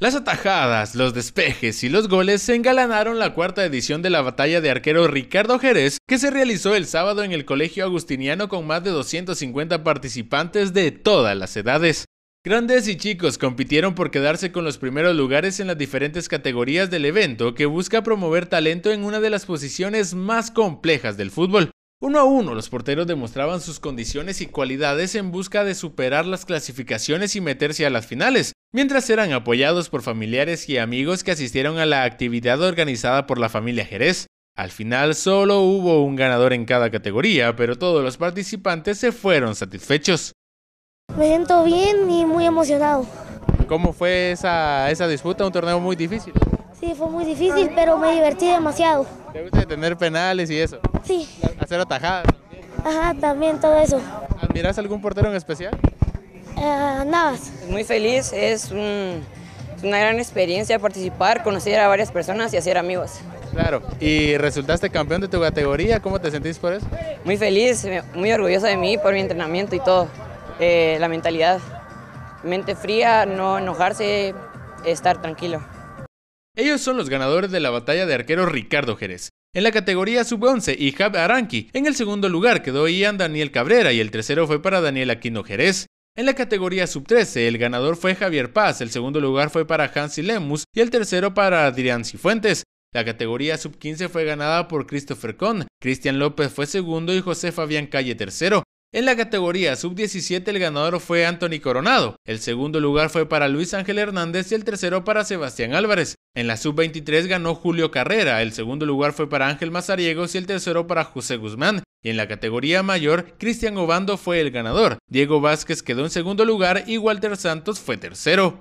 Las atajadas, los despejes y los goles se engalanaron la cuarta edición de la batalla de arquero Ricardo Jerez, que se realizó el sábado en el Colegio Agustiniano con más de 250 participantes de todas las edades. Grandes y chicos compitieron por quedarse con los primeros lugares en las diferentes categorías del evento que busca promover talento en una de las posiciones más complejas del fútbol. Uno a uno, los porteros demostraban sus condiciones y cualidades en busca de superar las clasificaciones y meterse a las finales, mientras eran apoyados por familiares y amigos que asistieron a la actividad organizada por la familia Jerez. Al final solo hubo un ganador en cada categoría, pero todos los participantes se fueron satisfechos. Me siento bien y muy emocionado. ¿Cómo fue esa, esa disputa? Un torneo muy difícil. Sí, fue muy difícil, pero me divertí demasiado. ¿Te gusta tener penales y eso? Sí. Hacer atajadas. Ajá, también todo eso. ¿Admiras algún portero en especial? Eh, muy feliz, es, una gran experiencia participar, conocer a varias personas y hacer amigos. Claro, y resultaste campeón de tu categoría, ¿cómo te sentís por eso? Muy feliz, muy orgulloso de mí por mi entrenamiento y todo, eh, la mentalidad, mente fría, no enojarse, estar tranquilo. Ellos son los ganadores de la batalla de arquero Ricardo Jerez. En la categoría sub-11, Ijab Aranqui. En el segundo lugar quedó Ian Daniel Cabrera y el tercero fue para Daniel Aquino Jerez. En la categoría sub-13, el ganador fue Javier Paz, el segundo lugar fue para Hansi Lemus y el tercero para Adrián Cifuentes. La categoría sub-15 fue ganada por Christopher Kohn, Cristian López fue segundo y José Fabián Calle tercero. En la categoría sub-17 el ganador fue Anthony Coronado, el segundo lugar fue para Luis Ángel Hernández y el tercero para Sebastián Álvarez. En la sub-23 ganó Julio Carrera, el segundo lugar fue para Ángel Mazariegos y el tercero para José Guzmán. En la categoría mayor, Cristian Obando fue el ganador, Diego Vázquez quedó en segundo lugar y Walter Santos fue tercero.